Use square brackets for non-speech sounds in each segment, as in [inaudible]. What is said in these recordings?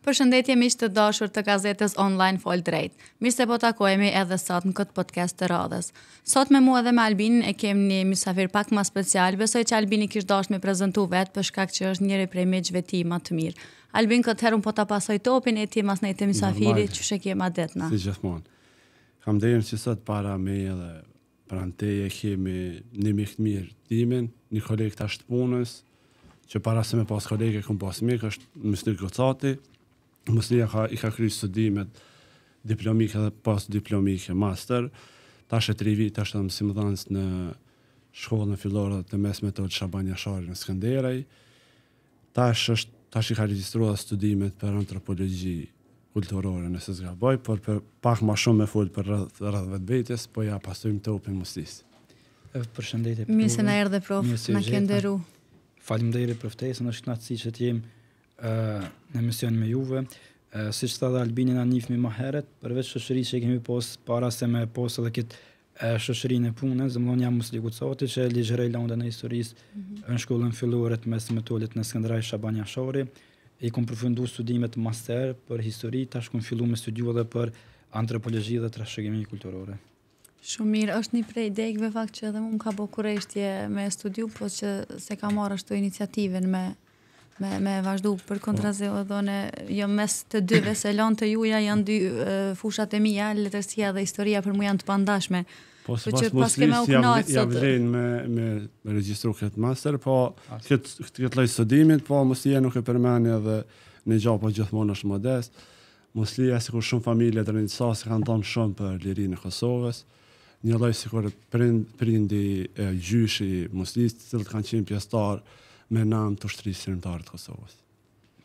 Për shëndetje që të dashur të gazetës online fol drejt, mirë se po takojemi edhe sot në këtë podcast të radhës. Sot me mua dhe me Albinin e kem një misafir pak ma special, besoj që Albini kish dash me prezentu vetë për shkak që është njëri prej meqve ti ma të mirë. Albin, këtë herën po të pasoj topin e ti mas nejtë misafiri, që shë kema detna? Si gjithmonë. Kam dhejmë që sot para me edhe pranteje kemi një mikë mirë timin, një kolegë ashtë punës, që para se me pas kolegë e pas mikë, është mështë një gocati, Mosnia ka i ka kryer studimet diplomike dhe post diplomike, master. Tash e tri vit tash më simdhan në shkollën fillore të mesme të Shaban Jashari në Skënderaj. Tash është tash i ka regjistruar studimet për antropologji kulturore në Sëzgaboj, por për pak më shumë më fol për rreth rreth vetë po ja pasojm të open mosis. Përshëndetje. Mi se na erdhe prof, na ke nderu. Faleminderit për ftesën, është kënaqësi që të jem ë në emision me juve. Si që thadhe na Anif më herët, përveç shëshëri që kemi posë, para se me posë edhe këtë shëshëri në punë, zëmëlon jam Musliku Coti që ligjërej londë e historisë mm -hmm. në shkullën filluarët mes me tullit në Skëndraj Shabania Shori. I kom përfundu studimet master për histori, tash kom fillu me studiu edhe për antropologi dhe trashëgimi kulturore. Shumë mirë, është një prej idejkëve fakt që edhe më ka bo kureshtje me studiu, po që se ka marrë ashtu iniciativen me me, me vazhdu për kontrazi po. o jo mes të dyve, se lonë të juja janë dy fushat e mija, letërsia dhe historia për mu janë të pandashme. Po se pas mos kemë u knaqë Ja vlen me me me regjistru këtë master, po këtë këtë lloj studimit, po mos ia nuk e përmend edhe në gjapo gjithmonë është modest. Mos lia sikur shumë familje të rinë sasë kanë tonë shumë për lirinë e Kosovës, një loj sikur prind, prindi e gjyshi muslis të të kanë qenë pjestarë me nam të shtrisë rëndarë të Kosovës.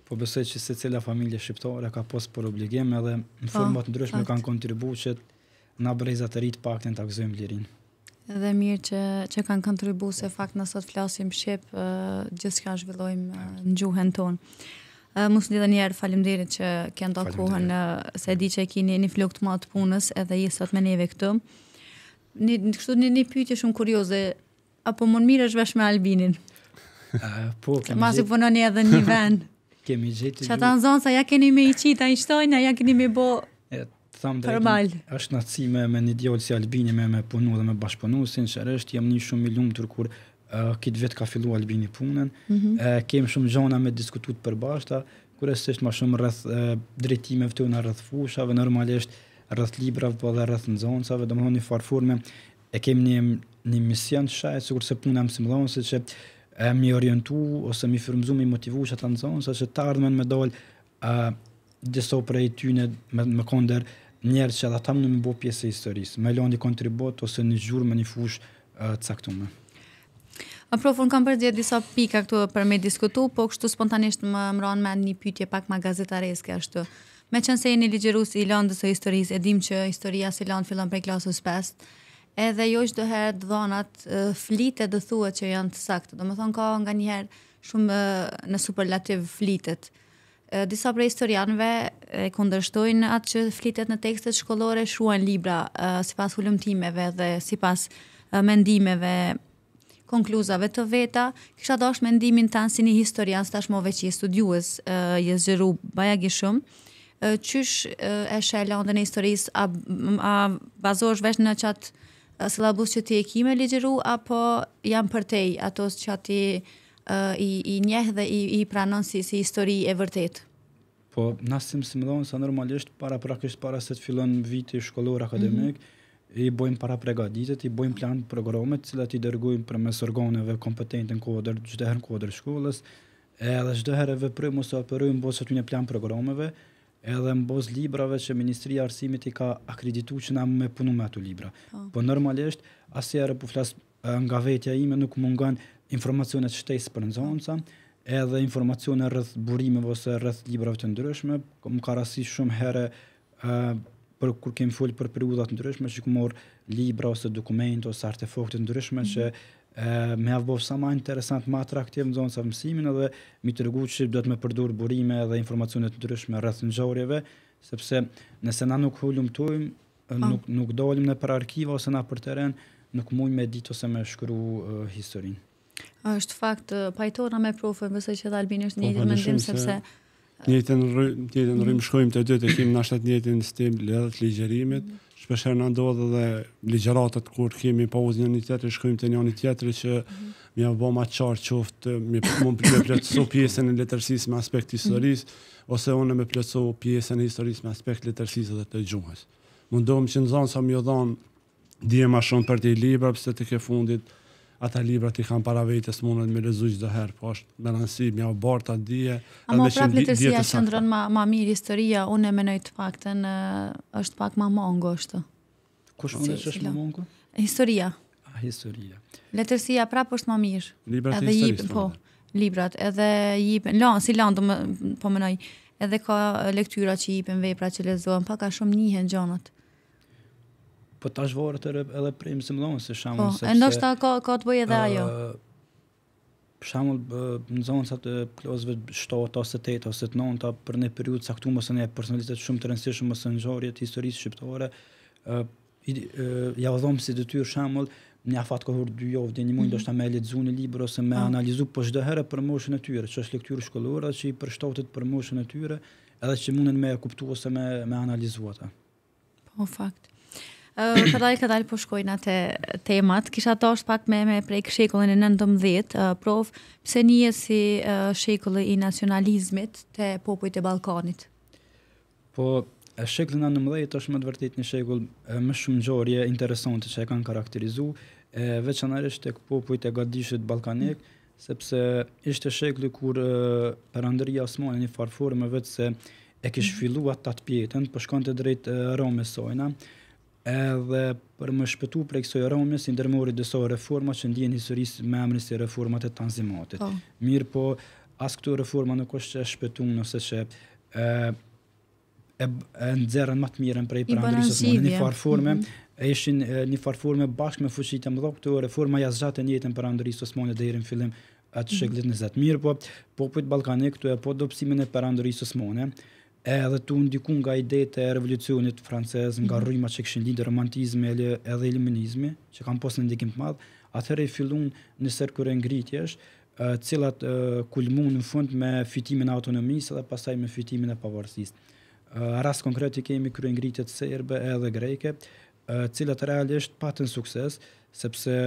Po besoj që se cila familje shqiptore ka posë për obligim edhe në po, format ndryshme kanë kontribu që na brezat të rritë pak të në takëzojmë lirin. Dhe mirë që, që kanë kontribu se fakt nësot flasim Shqip, uh, gjithë shka zhvillojmë uh, në gjuhën tonë. Uh, Musë një dhe njerë, falimderit që kënë do kohën uh, se di që e kini një flok të të punës edhe jesë me neve këtu. Një, një, një pyti shumë kurioze, apo mund mirë është vesh me Albinin? [laughs] Ah, po, kemi Masi punoni edhe një [laughs] vend. kemi gjetë... Që ta sa ja keni me i qita, i shtojnë, ja keni me bo... E, Ashtë është në cime me një djallë si Albini me me punu dhe me bashkëpunu, sinqeresht, jam një shumë i lumë tërë kur uh, kitë vetë ka fillu Albini punën. Mm -hmm. uh, shumë gjona me diskutu të përbashta, është ma shumë rrëth uh, drejtimeve të në rrëth fushave, normalisht rrëth librave po dhe rrëth nëzonësave, do më thonë një farfurme, e kemi një, një mision të shajtë, sigur se puna më simlonë, se që e mi orientu ose mi firmzu mi motivu që ta nëzonë, se që të ardhmen me dollë uh, disa prej tyne me, me konder njerë që edhe ta më në bo pjesë e historisë, me lëndi një kontribut ose një gjurë me një fushë uh, caktume. Më profun, kam përgjët disa pika këtu për me diskutu, po kështu spontanisht më mëronë me një pytje pak ma gazetareske ashtu. Me qënë se jeni ligjerus i lëndës o historisë, e dim që historia si lëndë fillon prej klasës 5, edhe jo çdo herë dhënat flitet do thuhet që janë të saktë. Domethënë ka nganjëherë shumë e, në superlativ flitet. E, disa prej historianëve e kundërshtojnë atë që flitet në tekstet shkollore, shuan libra sipas hulumtimeve dhe sipas mendimeve konkluzave të veta, kisha dashur mendimin tanë si një historian tashmë i studiues, e zgjeru bajagë shumë çysh e shëllon në historisë a, a bazohesh vetëm në çat syllabus që ti e kime ligjeru, apo janë për tej atos që ati i, i njeh dhe i, i pranon si, si histori e vërtetë? Po, nasim si më sa normalisht, para prakisht, para se të fillon viti shkollor akademik, mm -hmm. i bojmë para pregaditit, i bojmë plan programet, cilat i dërgujmë për mes organeve kompetente në kodër, gjithë herë në kodër shkollës, edhe gjithë herë e veprymë ose operujmë bësë të një plan programeve, edhe në bos librave që Ministria Arsimit i ka akreditu që na me punu me ato libra. Po, po normalisht, asë e po flas nga vetja ime, nuk mungan informacionet shtesë për nëzonca, edhe informacionet rrëth burimeve ose rrëth librave të ndryshme, më ka rasi shumë herë për kur kemi folë për periudat ndryshme, që ku morë libra ose dokument ose artefakt të ndryshme mm -hmm. që me më ha sa ma interesant ma atraktiv në zonën e mësimit edhe mi të rregullt që do të me përdor burime dhe informacione të ndryshme rreth ngjarjeve sepse nëse na nuk hulumtojm po. nuk nuk dalim në për arkiva ose na për terren nuk mund me ditë ose me shkru uh, historinë është fakt pajtona me profën besoj që dhe Albini është një ditë më sepse një ditë shkojmë të dy të kemi na shtatë në [clears throat] stil ligjërimit mm -hmm shpesherë në ndodhë dhe ligjeratët kur kemi pa uzë një një tjetëri, shkrujmë të një një tjetëri që më mm -hmm. avoma qarë qoftë, më mund për pjesën e letërsisë me aspekt historisë, mm -hmm. ose unë më plëtsu pjesën e historisë me aspekt letërsisë dhe të gjuhës. Mundohëm që në zonë sa më odhonë, jo dhije më shumë për të i libra, pëse të ke fundit, ata librat i kanë para vetes mundet me lezuj çdo herë, po është me rëndësi me u bërt atë dije edhe që di të që ndron më më mirë historia, unë e mendoj të paktën është pak më mongo është. Kush mund të thosh më mongo? Historia. A historia. Letërsia prapë është më mirë. Librat edhe i po librat edhe jipen, la si lan do më po mënoj. Edhe ka lektura që jipen, vepra që lexohen, pak a shumë njihen gjonat. Po tash vore të rëp edhe prej mësim dhonë, se shamull... Po, e ndoshta ka, ka të bëjë edhe ajo? Uh, shamull, në zonë sa të plozëve shtot, ose tet, ose të nonë, ta për një periud saktu, mëse një personalitet shumë të rëndësishëm, mëse në gjorje të historisë shqiptore, uh, uh, ja vëdhomë si dëtyr shamull, një afat kohur dy javë dhe një mund, mhm. do shta me lexu një libër ose me mm. po çdo herë për moshën e tyre, që është lektyrë shkollore që i për moshën e tyre, edhe që mundën me kuptu ose më me analizu ata. Po, fakt ka dalë, ka dalë po shkojnë atë temat. Kisha të është pak me, me prej këshekullin e nëndëm dhjetë, uh, prof, pëse një si uh, shekulli i nacionalizmit të popujt e Balkanit? Po, shekullin e nëndëm dhjetë është më të vërtit një shekull më shumë gjorje interesante që e kanë karakterizu, e, veçanarisht të popujt e gadishit balkanik, mm sepse ishte shekullin kur uh, përëndërija osmanë një farëforë më vetë se e kishë mm. filluat të atë pjetën, për po shkante drejtë uh, Rome sojna, edhe për më shpëtu për e kësoj rëmë, si ndërmori dësa reforma që ndjen historisë me emrin si reformat e tanzimatit. Oh. Mirë po, asë këtu reforma nuk është që shpëtu nëse që e, e, e ndzerën matë mirën për e për andrisës më në një farforme, mm -hmm e ishin e, një farforme bashkë me fëqitë e më dhokë reforma jasë gjatë e njëtën për Andrisë Osmanë e dhejrën fillim atë mhm. shëglit në zetë mirë, po pojtë Balkanik të e po dopsimin e për Andrisë edhe tu ndiku nga idetë e revolucionit francez, nga mhm. rrymat që kishin lidhje romantizme edhe edhe iluminizmi, që kanë pasur në ndikim të madh, atëherë i filluan në cirkun e të cilat kulmuan në fund me fitimin e autonomisë dhe pastaj me fitimin e pavarësisë. Rast konkret kemi kemi kryengritjet serbe edhe greke, të cilat realisht patën sukses sepse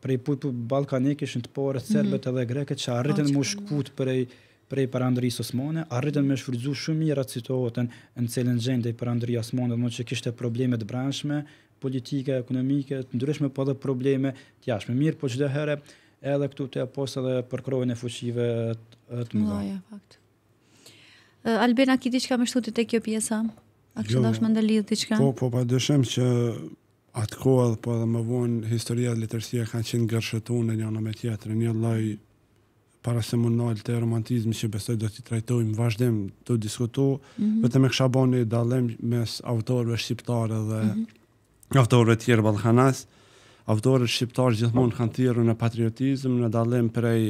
prej pupu balkanikisht në të porët mm serbet edhe greke, që arritin më shkut prej uh, prej parandëri së arritën me shfrydzu shumë mirë atë situatën në cilën gjendej parandëri së smone, dhe më që kishte problemet branshme, politike, ekonomike, të ndryshme, po dhe probleme tjashme. Mirë, po që dhe herë, edhe këtu të apostë dhe përkrojnë e fuqive të, të më dhe. fakt. Albina, ki diçka më shtutit të kjo pjesa? A kështë jo, më ndëllidhë diçka? Po, po, pa dëshem që atë kohë dhe po dhe më vonë historia dhe letërsia kanë qenë gërshëtu në një anë me tjetër, një laj para se më nalë të romantizmi që besoj do t'i trajtojmë vazhdem të diskuto, mm -hmm. vetëm e kësha bani i dalem mes autorëve shqiptare dhe mm -hmm. tjerë balkanas, autorët shqiptarë gjithmonë kanë thirë në patriotizm, në dalem prej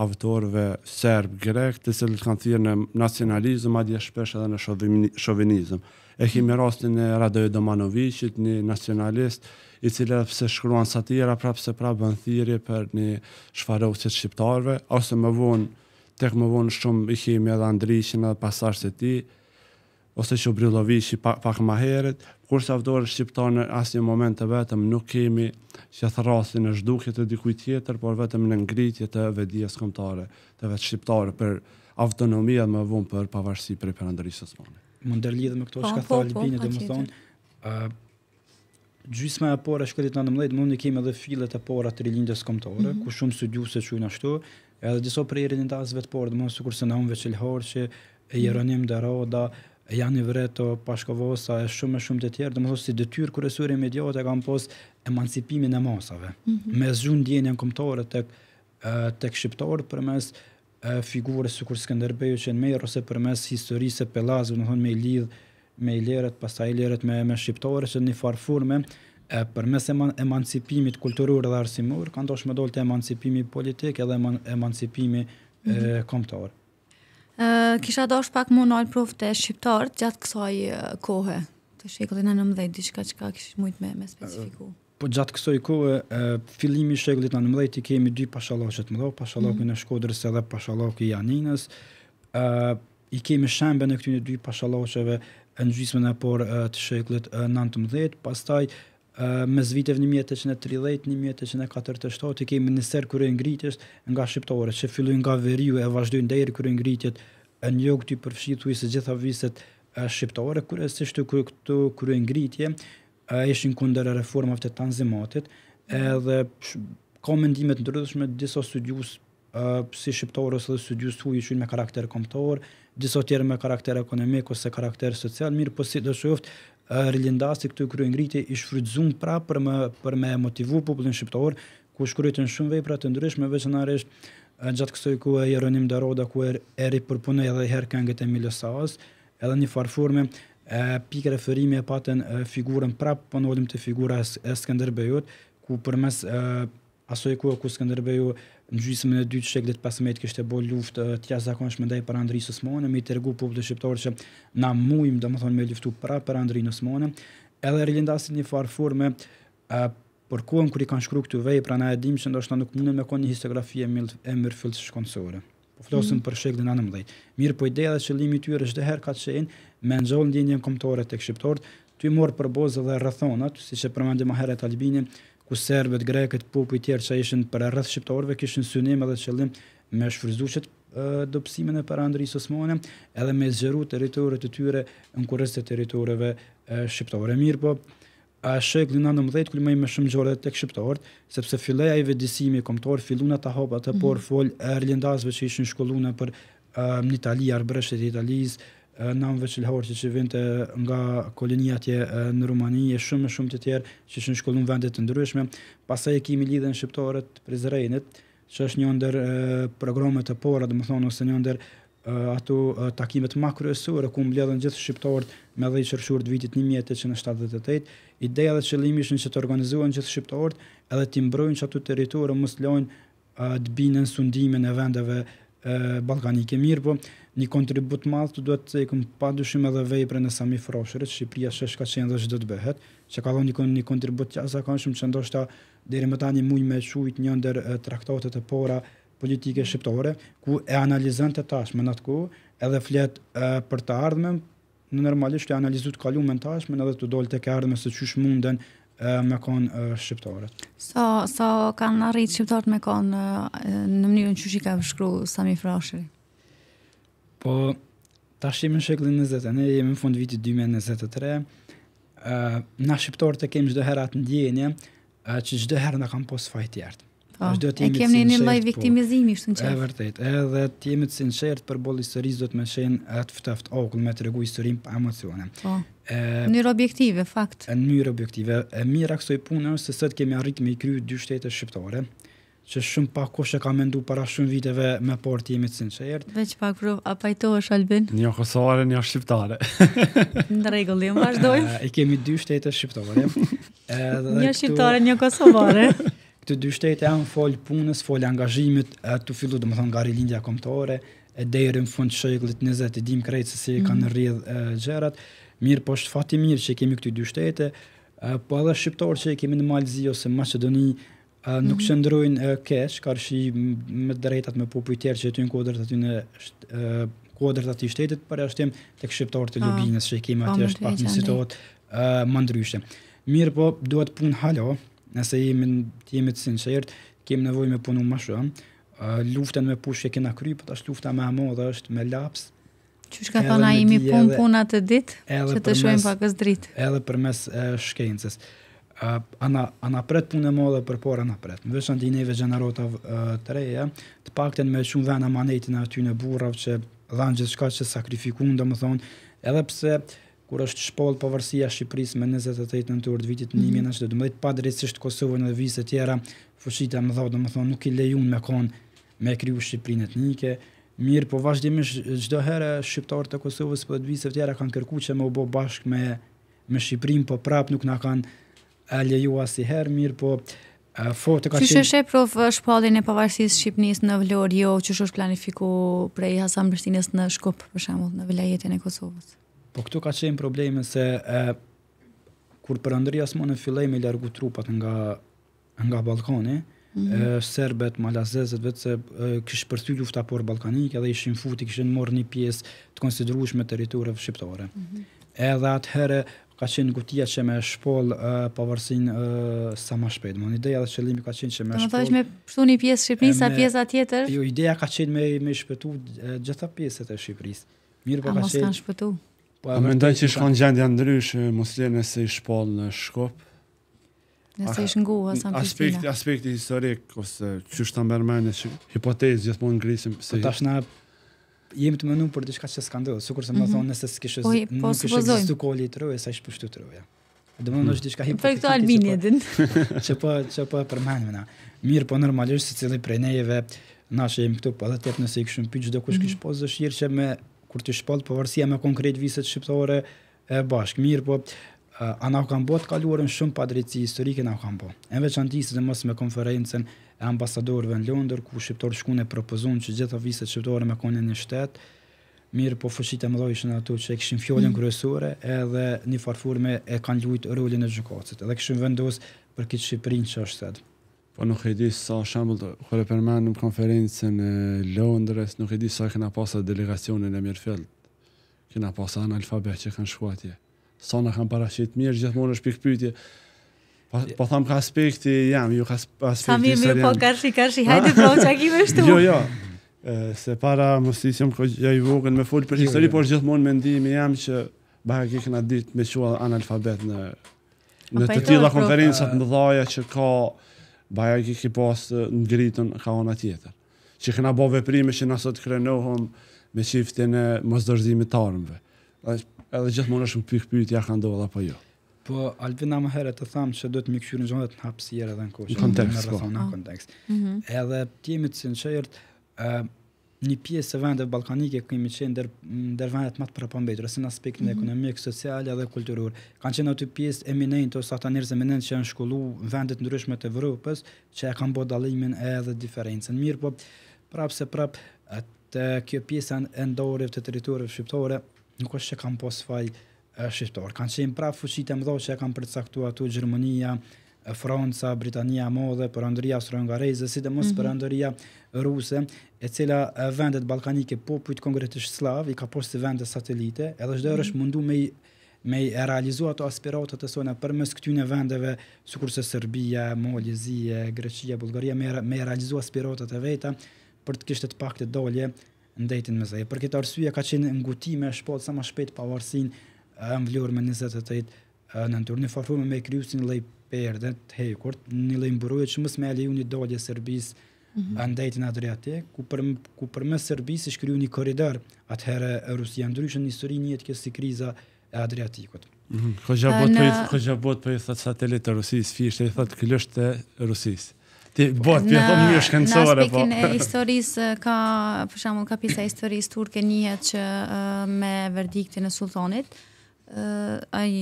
avtorëve serb, grek, të cilët kanë thirrë në nacionalizëm, madje shpesh edhe në shovinizëm. E kemi rastin e Radoj Domanovicit, një nacionalist, i cilë edhe pse shkruan satira, prapse prapë, bën thirrje për një të shqiptarëve, ose më vonë tek më vonë shumë i kemi edhe Andrishin edhe pasarës e ti, ose që Brilovishi pak, ma heret, kur sa vdore shqiptar në asë një moment të vetëm nuk kemi që të rrasi në shdukjet të dikuj tjetër, por vetëm në ngritje të vedijes komtare të vetë shqiptare për autonomia dhe më vëmë për pavarësi për i përëndërisë së mëne. Më ndërlidhe me këto po, shka po, tha po, Albini dhe më thonë, uh, gjysma e pora shkëllit në nëmlejt, mund në kemi edhe filet e pora të rilindjes komtare, mm -hmm. ku shumë së gjusë që edhe diso prej rinindazve të porë, dhe mund së kurse në unve që lëhorë që e mhm. jeronim dhe roda, e janë i të pashkovosa, e shumë e shumë të tjerë, domethënë më thosë si dëtyrë kërësurë imediat e kam posë emancipimin e masave, mm -hmm. me zhjën djenjen këmëtore të, të këshqiptorë për mes e, figure si kur Skanderbeju që në mejrë, ose për mes historisë së pelazë, në thonë me i lidhë, me i pastaj pasta i me, me shqiptore, që një farfurme, e, për mes emancipimit kulturur dhe arsimur, kanë dashur shme doltë emancipimi politik edhe eman, emancipimi mm -hmm kisha dosh pak më nëllë prof të shqiptarët gjatë kësoj uh, kohë, të shekullin e nëmdhejt, diçka që ka kishë mujt me, me specifiku. Uh, po gjatë kësoj kohë, uh, fillimi shekullit në nëmdhejt i kemi dy pashalokët më do, pashalokën mm. e Shkodrës edhe pashalokën i Janinës, uh, i kemi shembe në këtyne dy pashalokëve në gjysmën e por të shekullit 19, pastaj mes viteve 1830-1847 i kemi minister kërë e ngritjes nga shqiptore, që fillu nga veriu e vazhdojnë dhejrë kërë ngritjet në jo këty përfshitu i se gjitha viset shqiptore, kërë e sishtu kërë këtu kërë ngritje, ishin kunder e reformave të tanzimatit, edhe ka mendimet ndryshme, disa studius si shqiptore ose studius që ishin me karakter komptor, disa tjerë me karakter ekonomik ose karakter social, mirë po si dhe rilindasi këtu kryu ngriti i shfrytëzuan prapë për më për më motivu popullin shqiptar ku shkrytën shumë vepra të ndryshme veçanarisht gjatë kësaj ku e Jeronim Daroda ku er eri ripropunoi edhe herë këngët e Milosaos edhe në farformë pikë referimi e patën figurën prapë punojmë po të figura e Skënderbeut ku përmes aso e kuë ku Skënderbeu në gjysmën e dytë shekullit 15 kishte bërë luftë të jashtëzakonshme ndaj perandrisë Osmane Osmanë, me tregu popullit shqiptar që na muim domethënë me luftu para perandrinë Osmane edhe rilindasin një farë forme uh, për kuën kur i kanë shkruar këtu vej, pra na e dim që ndoshta nuk mundën me kon një historiografi e mirë e mirë fillt shkonsore. Po flasim mm. për shekullin e 19. Mirë, po ideja dhe qëllimi i tyre çdo herë ka qenë me nxjoll ndjenjën komtore tek shqiptarët, ty morr për bozë dhe rrethonat, siç e përmendëm më herët Albinin, ku serbët, grekët, popuj tjerë që ishin për rreth shqiptarëve kishin synim edhe qëllim me shfrizuqet dopsimin e para Osmane, edhe me zgjeru teritorit të tyre në kurës të teritorive shqiptarëve. Mirë po, a shëk dhina në mëdhejt këllimaj me shumë gjore dhe të këshqiptarët, sepse filleja i vedisimi i komtarë filluna të hapa të mhm. por mm -hmm. fol e rlindazve që ishin shkolluna për në Itali, arbreshtet e Italiz, namve që lëhorë që që vinte nga kolonia tje në Rumani, e shumë shumë të tjerë që që në shkollu në vendet të ndryshme. Pastaj e kemi lidhe në Shqiptarët Prizrejnit, që është një ndër programet të pora, dhe më thonë, ose një ndër ato takimet ma kryesurë, ku mbledhen gjithë Shqiptarët me dhe i qërshurët vitit 1878, ideja dhe qëllimi ishën që të organizuan gjithë Shqiptarët, edhe të imbrojnë që ato teritorë, të binën sundimin e vendeve e, balkanike mirë, po një kontribut madhë të duhet të e këmë edhe vej për në sami froshërit, Shqipria shesh ka qenë dhe shdo të behet, që ka dhënë një, një kontribut jashtëzakonshëm që ndoshta deri më tani një mujnë me qujt një ndër traktatet e pora politike shqiptore, ku e analizën të tashme në atë ku, edhe fletë për të ardhme, në normalisht e analizut kalumen tashme, edhe të dollë të ke ardhme se qysh munden me konë shqiptarët. Sa so, so kanë arritë shqiptarët me konë në mënyrën që shi ka përshkru Sami Frashëri? Po, ta shqimë në shekullin 20, ne jemi në fund vitit 2023, uh, na shqiptarët e kemë gjdo herat në djenje, uh, që gjdo herë në kam posë fajtë jertë. Po, e kemë një loj po. viktimizimi, shtë në qëfë. E vërtet, edhe të jemi të sinqertë për bolë historisë do të me shenë atë fëtëft okull me të regu historim për emocione. Po e në mënyrë objektive fakt në mënyrë objektive e mira kësaj punë është se sot kemi arritur me kryer dy shtete shqiptare që shumë pak kohë ka menduar para shumë viteve me jemi të sinqert veç pak prov a pajtohesh Albin Një jo kosare jo [laughs] në shqiptare në rregull jam vazhdoj e kemi dy shtete shqiptare edhe një jo shqiptare një jo kosovare [laughs] [laughs] këto dy shtete janë fol punës fol angazhimit atu fillu domethën nga rilindja kombëtare e deri në fund shekullit 20 të dim krejtësisht se kanë mhm. rrjedh gjërat mm Mirë po është fati mirë që kemi këtë dy shtete, po edhe shqiptarë që kemi në Malzi ose Maqedoni nuk mhm. qëndrojnë mm kesh, karshi me drejtat me popuj tjerë që ty në kodrët aty në kodrët aty shtetit, për e është ah, jemë të këshqiptarë të Ljubinës që kemi aty po, është pak një situatë më ndryshe. Mirë po, duhet punë halo, nëse jemi të jemi të kemi nevoj me punu më shumë, luften me pushke kena kry, për po është lufta me amodhe është me lapsë, Që shka thona imi pun punat të dit, që të shojnë pakës dritë. Edhe për mes e, shkencës. Uh, ana, ana pret punë e modhe për por ana pret. Në vëshën të i neve gjenarota uh, të reja, të pakten me shumë vena manetin aty në burav, që dhanë gjithë shka që sakrifikun, dhe më thonë, edhe pse kur është shpollë pavarësia Shqipërisë me 28 në mhm. të vitit 1912, mm -hmm. pa drejtësisht Kosovën dhe të tjera, fushita më dhotë, më thonë, nuk i lejun me konë me kryu Shqipërinë etnike, Mirë, po vazhdimisht çdo herë shqiptarët e Kosovës po dvisë të tjera kanë kërkuar që më u bë bashkë me me Shqipërinë, po prap nuk na kanë lejuar si herë, mirë, po fortë ka qenë. Si shëshë prof shpallin e pavarësisë Shqipnisë në Vlorë, jo që është planifikuar prej Hasan Prishtinës në Shkup për shembull në vilajetin e Kosovës. Po këtu ka qenë probleme se e, kur përëndërja s'mon në fillej me largu trupat nga, nga Balkoni, Mhm. serbet, malazezet, vetë se kishë përthy lufta por balkanike dhe ishin futi, kishën morë një pjesë të konsiderush me teritore shqiptare. Mm -hmm. Edhe atëherë ka qenë gutia që me shpol uh, pavarësin uh, sa ma shpejt. mon ideja dhe qëllimi ka qenë që me shpol... Të më thosh me pështu një pjesë Shqipërisë, sa pjesë atjetër? Jo, ideja ka qenë me, me shpëtu gjitha pjesët e Shqipërisë. Mirë po ka qenë... A mos kanë shpëtu? Po, a mendoj që shkon gjendja ndryshë, mos lirë nëse i shpol në Shkopë? Nëse ah, ishë ngu, sa në Prishtina. Aspekti, aspekti historik, ose që shtë të mbërmene, që hipotezë, gjithë mund në Se... Po tash na jemi të mënu për diçka që s'ka ndodhë, sukur se më mm -hmm. thonë nëse s'kishë po, po, nuk kishë të koli të rëve, sa ishë pështu të rëve. Dhe mënu mhm. është diçka hipotezë. Për këto po- albini e din. [laughs] Që po, që po përmenime na. Mirë po normalisht, se cili prej nejeve, nashe jemi këtu, po dhe nëse i do kush kishë mhm. posë dëshirë që me, kur të shpallë, përvërsia po me konkret viset shqiptore, e bashkë. Mirë po, Eh, a na u kanë bërë të kaluarën shumë pa drejtësi historike na u kanë bërë. Në veçanti dhe mësë mos me konferencën e ambasadorëve në Londër ku shqiptarë shkuan e propozun që gjithë avisat shqiptare me kanë në shtet. Mirë, po fushitë më dhoi ato që kishin fjollin mm. kryesore, edhe një farfurme e kanë lujtë rolin e gjukacit. Edhe kishin vendos për këtë shqiprin që është atë. Po nuk e di sa shambull do kur e në konferencën e Londrës, nuk e di sa kanë pasur delegacionin e Mirfield. Kanë pasur analfabet që kanë shkuar atje sa kam parashit mirë, gjithmonë është pikpyetje Po, po tham ka aspekti, jam, ju ka aspekti sërë jam. Sa mi, po, kërshi, kërshi, hajde, po, që aki me [laughs] shtu. Jo, jo, se para, më si që më vogën me fol për jo, histori, jo. por gjithmonë me jam që bëha ki këna dit me qua analfabet në, në të tila konferenca më dhaja që ka bëha ki ki pas në gritën ka ona tjetër. Që këna bo veprime që nësot krenohëm me qiftin e mëzdërzimit të armëve edhe gjithmonë është pyq pikë ja ka ndodhur apo jo. Po Alvina më herë të tham se duhet më kthyrën zonë të hapësirë edhe në kohë. Në kontekst. Në po. rrethon në ah. kontekst. Mhm. Edhe ti më të sinqert, ë një pjesë e vendeve ballkanike kemi qenë ndër ndër vendet më të përpambetura në aspektin mm ekonomik, social dhe kulturor. Kanë qenë aty pjesë eminente ose ata njerëz eminent që janë shkolluar në vende të ndryshme të Evropës, që e kanë bërë dallimin edhe diferencën. Mirë, po prapse prap atë kjo pjesë e ndorjeve të territoreve shqiptore nuk është që kam pos faj shqiptar. Kanë qenë pra fuqit e mdo që e kam përcaktua tu Gjermonia, Franca, Britania, Modhe, për andëria Sërëngarejzë, si dhe mos mm -hmm. për andëria ruse, e cila vendet balkanike po për kongretisht slav, i ka pos si vendet satelite, edhe shdo mhm. është mundu me i me i e realizuat të aspiratët të sona për mes këtyne vendeve, su kurse Serbia, Molizia, Greqia, Bulgaria, me i e aspiratët e veta për të kishtet pak të dolje ndëjtin me zëjë. Për këtë arsye ka qenë ngutime e shpot sa më shpejt pa e në vlurë me 28 në në tërë. Në farëfume me kryusin në lejë perde të hekurt, në lejë mburuje që mësë me e lejë një dodje sërbis mm -hmm. ndëjtin atë ku për, ku për me sërbis ishë kryu një koridor atë e Rusia. Në një sëri një jetë kësë si kriza e atë reatikot. Mm -hmm. Kështë gjabot për i thëtë satelit të Rusis, fi ishte i thëtë këllësht të Rusisë. Ti po ti e thon shkencore po. Në historis ka për shembull ka pjesa historis turke njihet që me verdiktin e sultanit uh, ai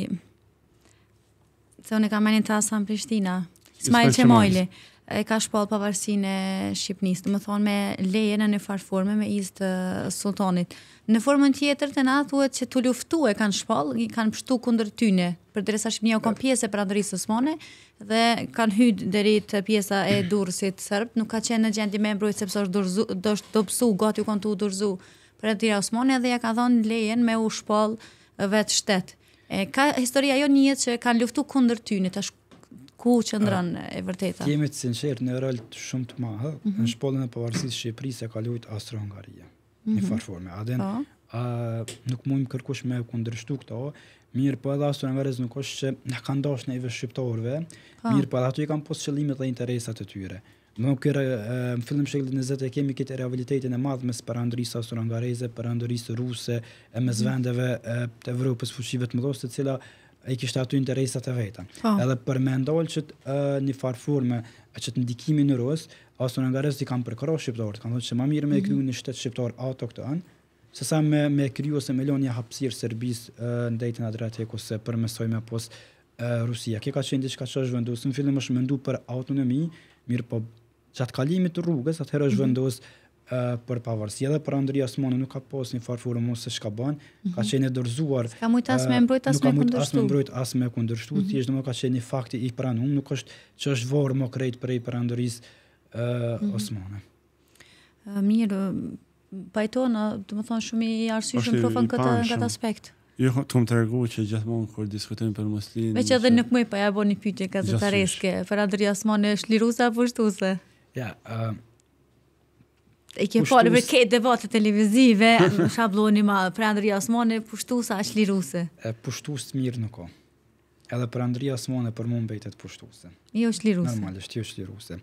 Se unë e kam menin të asan në Prishtina Smajl Qemojli e ka shpall pavarësinë e Shqipërisë, do të thonë me lejen e në farforme me izë të sultanit. Në formën tjetër të na thuhet se tu luftu e kanë shpall, i kanë pshtu kundër tyne, përderisa Shqipëria u ka pjesë për pranërisë osmane dhe kanë hyrë deri te pjesa e [clears throat] Durrësit serb, nuk ka qenë në gjendje me mbrojtje sepse është durzu, do të dobsu, gati u kanë tu durzu. për tira osmane dhe ja ka dhënë lejen me u shpall vetë shtet. E ka historia jo njëhet që kanë luftu kundër tyne, tash ku që uh, ah. e vërteta? Kemi të sinqert, në rol shumë të madh, mm -hmm. në shpollën e pavarësisë së Shqipërisë ka luajt Austro-Hungaria. Mm -hmm. Në farforme. Aden, uh, po. nuk mund të kërkosh më kundërshtu këto, Mirë po edhe astro në nuk është që në kanë dosh në eve Shqiptarëve, po. mirë po edhe ato i kanë posë qëllimit dhe interesat të tyre. Më kërë, në fillim shekli në zetë e kemi këtë rehabilitetin e madhë mes për andërisë në për përëndërisë ruse, e mes mm. vendeve e, të Evropës fuqive të mëdhosë, të cila e kishte aty interesat e veta. Oh. Edhe për me ndalë që të uh, një farfurme që të ndikimi në rësë, asë në nga rësë i kam shqiptarë, shqiptarët, kam thotë që ma mirë me mm -hmm. kryu mhm. një shtetë shqiptarë ato këtë anë, se sa me, me kryu ose me lonë një hapsirë Serbisë uh, në dejtën adrejtë e kose për mesoj me posë uh, Rusia. Kje ka qenë ka që është vendusë, në fillim është mendu për autonomi, mirë po gjatë kalimit të rrugës, atëherë është mm -hmm uh, për pavarësi edhe për Andri Asmoni nuk ka pasur një farë forum ose çka ban, ka mhm. qenë e dorzuar. Ka mujtë as me mbrojt, as me kundërshtu. Nuk ka as me mbrojt, as me kundërshtu, mm -hmm. thjesht nuk ka qenë një fakti i pranum, nuk është që është vorë më krejt për e për Andris uh, mm -hmm. Osmane. Mirë, pajtona, të më shumë i arsyshëm profan këtë nga të aspekt. Jo, të më të regu që gjithmonë kur diskutojnë për muslinë... Me që edhe nuk mëj pa po ja bo një pytje gazetareske, për Andri Asmane është liruza apo shtuse? Ja, e ke falë për këtë debat të televizive, [laughs] shabloni ma, për Andrija Osmane, pushtu sa është liruse? E pushtu së mirë nuk ko. Edhe për Andrija Osmane, për mund bejtet pushtu së. I është liruse? Normalisht, i është liruse.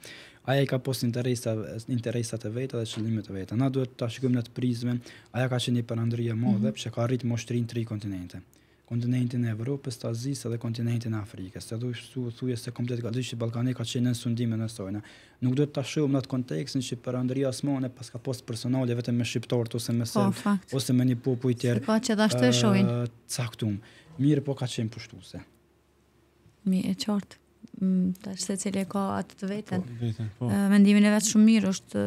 Aja i ka posë interesa, interesat e vetë dhe qëllimit e vetë. Na duhet të shkëm në të prizme, aja ka që një për Andrija Mo mm -hmm. dhe që mhm. ka rritë moshtërin tri kontinente kontinentin e Evropës, të Azisë edhe kontinentin e Afrikës. Se dojë shtu thuje se komplet ka dhështë që Balkani ka qenë në sundime në sojna. Nuk do të shumë në atë kontekstin që për Andri Asmone, pas ka post personale vetëm me shqiptarët ose me po, ose me një popu i tjerë. Se pa po, që dhe ashtë e shojnë. Caktum. Mirë po ka qenë pushtu Mi e qartë. Mm, ta shtë se cilje ka atë të vetën. Po, mendimin e vetë shumë mirë është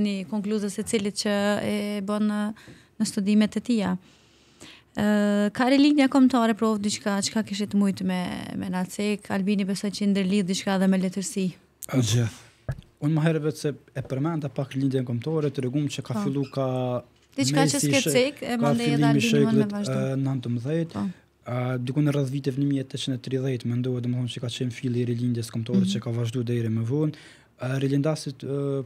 një konkluzës e që e bon në studimet e tia ka re linja komtare, prof, që ka kështë të mujtë me, me në Albini besoj që ndër diçka dhe me letërsi? A gjithë. Unë më herëve vetë se e përmenda pak linja komtare, të regumë që ka pa. Po. fillu ka... Diqka që s'ke cek, e më ndër dhe Albini më në vazhdo. Në të më po. dhejtë. Uh, në rrëdhë vitev 1830, më ndohë dhe më thonë që ka qenë fili i rilindjes komtore mm -hmm. që ka vazhdu dhe i më vonë, rilindasit uh,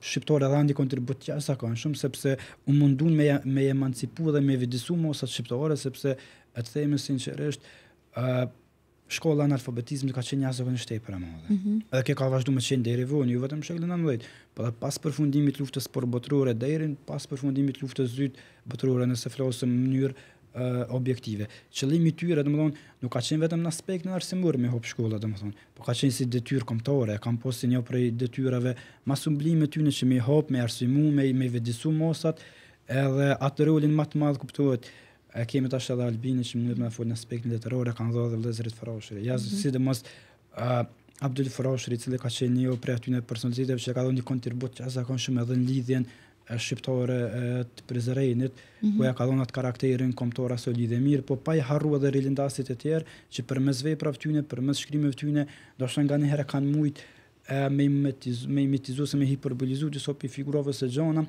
shqiptore dhe andi kontributja ka në shumë, sepse unë mundun me, me emancipu dhe me vidisu mosat shqiptore, sepse e të themë sinqeresht, uh, shkolla në alfabetizm të ka qenë jasë në shtetë për e madhe. Mm -hmm. Edhe kjo ka vazhdu me qenë deri vë, një jo vetëm shekli në nëllet, për po dhe pas përfundimit luftës për botërure, deri pas përfundimit luftës zytë botërure, nëse flosëm mënyrë uh, objektive. Qëllimi i tyre, domethënë, nuk ka qenë vetëm në aspekt në arsimur me hop shkolla, domethënë, po ka qenë si detyrë kombëtore, kanë pasur si një prej detyrave më sublime ty në që me hop, me arsimu, me me vëdësu mosat, edhe atë rolin më të madh kuptohet e kemi tash edhe Albinin që mundet më fol në aspektin letëror, e kanë dhënë edhe vëllezërit Faroshri. Ja, mm -hmm. sidomos uh, Abdul Faroshri, i cili ka qenë një prej atyre personalizeve që ka dhënë një kontribut të jashtëzakonshëm edhe në lidhjen e shqiptore e të prizrejnit, mm -hmm. ku e ka atë karakterin komtora së lidhe mirë, po pa i harruar dhe rilindasit e tjerë, që për mes vej tyne, për mes shkrimi tyne, do nga një herë kanë shumë e, me, imetizu, me se me hiperbolizu që sopi figurove se gjona,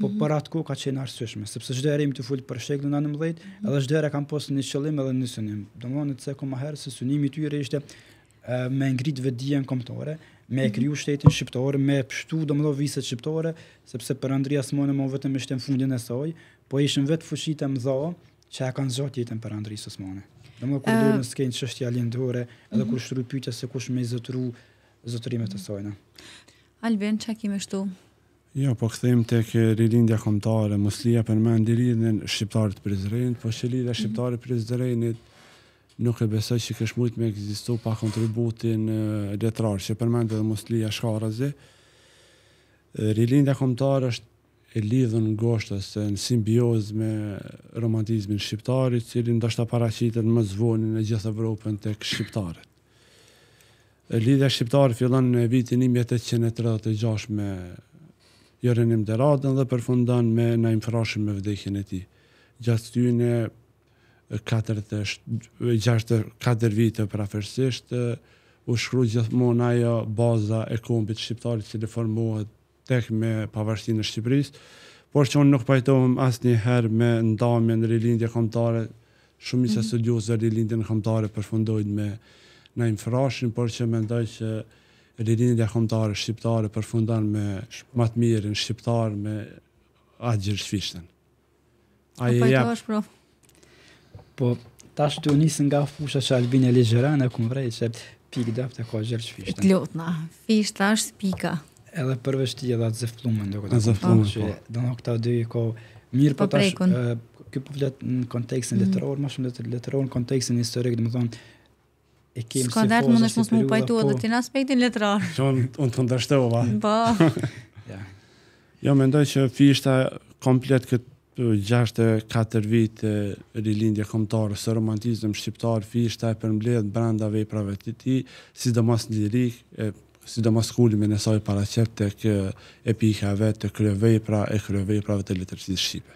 po mm -hmm. për atë ku ka qenë arsyshme, sepse shdo e rejmë të fullë për shekllë në në mëdhejt, mm -hmm. edhe shdo e kam posë një qëllim edhe një synim. Do më në të se koma herë, se synimi tyre ishte me ngrit vëdijen komtore, mm me e kriju shtetin shqiptore, me pështu do më do viset shqiptore, sepse për Andrija s'mone më vetëm ishte në fundin e soj, po ishën vetë fushit e më dho, që e kanë zhatë jetën për Andrija s'mone. Dhe më do kërdoj në skejnë që është lindore, edhe mhm. kërë shtru pyta se kush me zëtru zëtërimet e sojna. Alben, që kime shtu? Jo, po këthejmë të kë rilindja komtare, muslija për me ndirinën shqiptarët prezrejnë, po që lidhe mhm. shqiptarët mm -hmm nuk e besoj që kësh me egzistu pa kontributin letrar, që përmend edhe Moslija Shkarazi. Rilindja komtar është e lidhën goshtës në simbioz me romantizmin shqiptarit, cili ndashta paracitën më zvonin e gjithë Evropën të shqiptarit. Lidhja shqiptarë fillon në vitin 1836 me jërenim dhe radën dhe përfundan me në imfrashim me vdekjen e ti. Gjatë të ty 4 vite prafërsisht, u shkru gjithmonë ajo baza e kombit shqiptarit që deformohet tek me pavarësinë në Shqipëris, por që unë nuk pajtohëm asë një herë me ndamje në rilindje komptare, shumë mhm. se studiuzë e rilindje në komptare përfundojnë me në infrashin, por që mendoj që rilindje komptare shqiptare përfundan me matë mirën shqiptare me atë gjithë shfishtën. po pajtohë profë. Po, tash të njësë nga fusha që Albina Legjerana, në më vrej që pikë dëpë të ka gjërë që fishtë. Të lotëna, fishtë është pika. Edhe përveç ti edhe atë zëflumën, do këtë zëflumën, po. Do në këta dy ko, mirë po, po tash, kjo po vlet në kontekstin mhm. letëror, ma shumë letëror në kontekstin historik, dhe më thonë, e kemë si fozë, mund është mos pajtu edhe po- ti në aspektin letëror. [laughs] Që unë të ndashtëva. Po. [laughs] Jo, mendoj që fishta komplet këtë 64 4 e rilindje komtarës së romantizm shqiptar fishta e përmbledh brenda veprave të tij, sidomos lirik, sidomos kulturë me nesaj para çert tek epika vetë të këtyre veprave e këtyre veprave të letërsisë shqipe.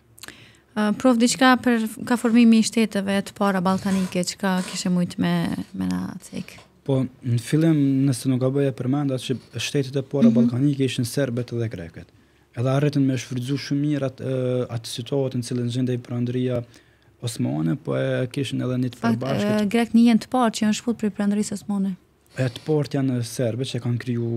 prof diçka për ka formimi i shteteve të para ballkanike që ka kishë shumë me me na cekë? Po në fillim nëse nuk gaboj e përmend atë që shtetet e para mm -hmm. ballkanike ishin serbet dhe grekët edhe arritën me shfrydzu shumë mirë atë, atë situatën cilën gjende i prandëria Osmane, po e kishën edhe një të përbashkët. Grek një jenë të parë që janë shfut për i prandërisë Osmane? E të parë janë serbe që kanë kryu,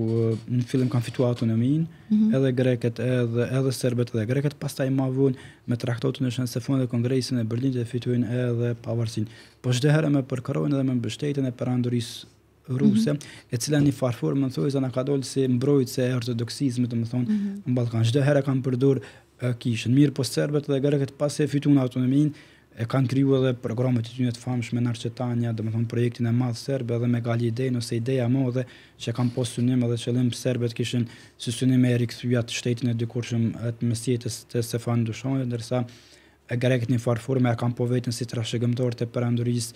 në fillim kanë fitu autonomin, në minë, mm -hmm. edhe greket, edhe, edhe serbet edhe greket, pas ta i ma vunë me traktatën e shënë se fundë dhe kongresin e Berlin dhe fituin edhe pavarësin. Po shdehere me përkarojnë edhe me mbështetën e prandërisë ruse, mm -hmm. e cila një farfor më thojë se na ka si mbrojtse e ortodoksizmit, do të thonë, mm -hmm. në Ballkan. Çdo herë kanë përdor kishën. Mirë, po serbët dhe greqët pas e fituan autonomin e kanë kriju edhe programet të tyre të famshme në Arçetania, dhe më thonë projektin e madh serb edhe me gali ose ideja e madhe që kanë pas po synim edhe qëllim serbët kishin së synim e rikthyer të shtetin e dikurshëm të mesjetës të Stefan Dushan, ndërsa greqët në farfor me kanë po vetën si trashëgimtor të perandorisë